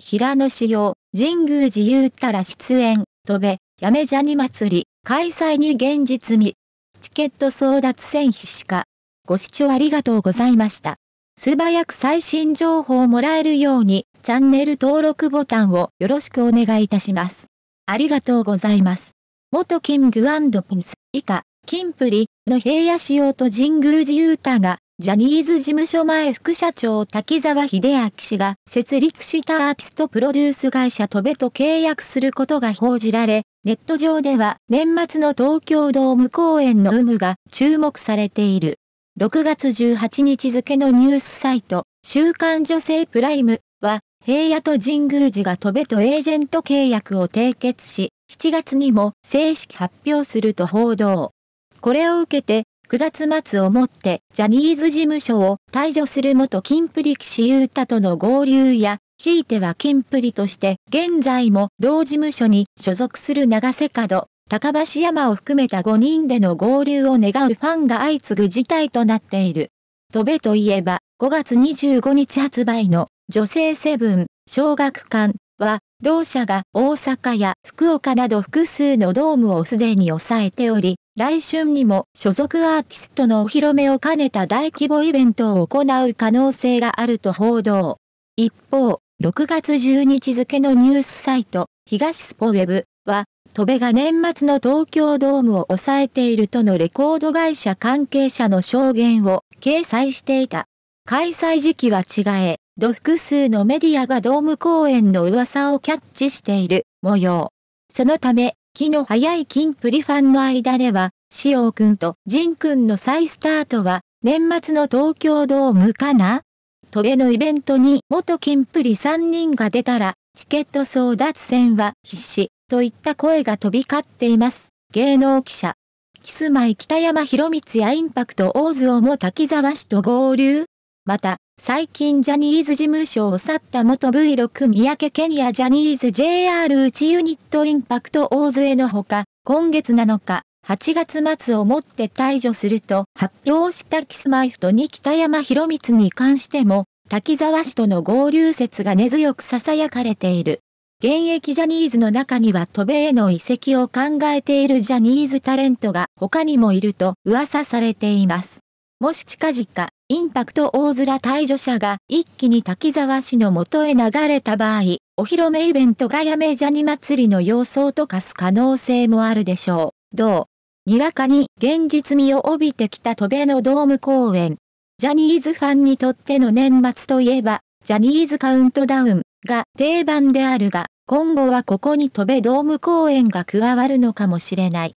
平野紫耀、神宮寺ゆうたら出演、とべ、やめじゃに祭り、開催に現実味。チケット争奪戦必死化。ご視聴ありがとうございました。素早く最新情報をもらえるように、チャンネル登録ボタンをよろしくお願いいたします。ありがとうございます。元キングピンス、以下、キンプリの平野仕様と神宮寺ゆうたが、ジャニーズ事務所前副社長滝沢秀明氏が設立したアーティストプロデュース会社トベと契約することが報じられ、ネット上では年末の東京ドーム公演の有無が注目されている。6月18日付のニュースサイト、週刊女性プライムは、平野と神宮寺がトベとエージェント契約を締結し、7月にも正式発表すると報道。これを受けて、9月末をもってジャニーズ事務所を退場する元金プリ騎士ユータとの合流や、ひいては金プリとして現在も同事務所に所属する長瀬角、高橋山を含めた5人での合流を願うファンが相次ぐ事態となっている。飛べといえば、5月25日発売の女性セブン、小学館は、同社が大阪や福岡など複数のドームをすでに抑えており、来春にも所属アーティストのお披露目を兼ねた大規模イベントを行う可能性があると報道。一方、6月12日付のニュースサイト、東スポウェブは、戸部が年末の東京ドームを抑えているとのレコード会社関係者の証言を掲載していた。開催時期は違え、ど複数のメディアがドーム公演の噂をキャッチしている模様。そのため、気の早い金プリファンの間では、塩くんと仁くんの再スタートは、年末の東京ドームかなトレのイベントに元金プリ3人が出たら、チケット争奪戦は必至、といった声が飛び交っています。芸能記者。キスマイ北山博光やインパクト大津をも滝沢氏と合流また、最近ジャニーズ事務所を去った元 V6 三宅ケニアジャニーズ JR 内ユニットインパクト大勢のほか、今月7日、8月末をもって退場すると発表したキスマイフと二北山博光に関しても、滝沢氏との合流説が根強く囁かれている。現役ジャニーズの中には渡米への移籍を考えているジャニーズタレントが他にもいると噂されています。もし近々、インパクト大面退場者が一気に滝沢氏の元へ流れた場合、お披露目イベントがやめジャニ祭りの様相と化す可能性もあるでしょう。どうにわかに現実味を帯びてきた戸辺のドーム公演。ジャニーズファンにとっての年末といえば、ジャニーズカウントダウンが定番であるが、今後はここに戸辺ドーム公演が加わるのかもしれない。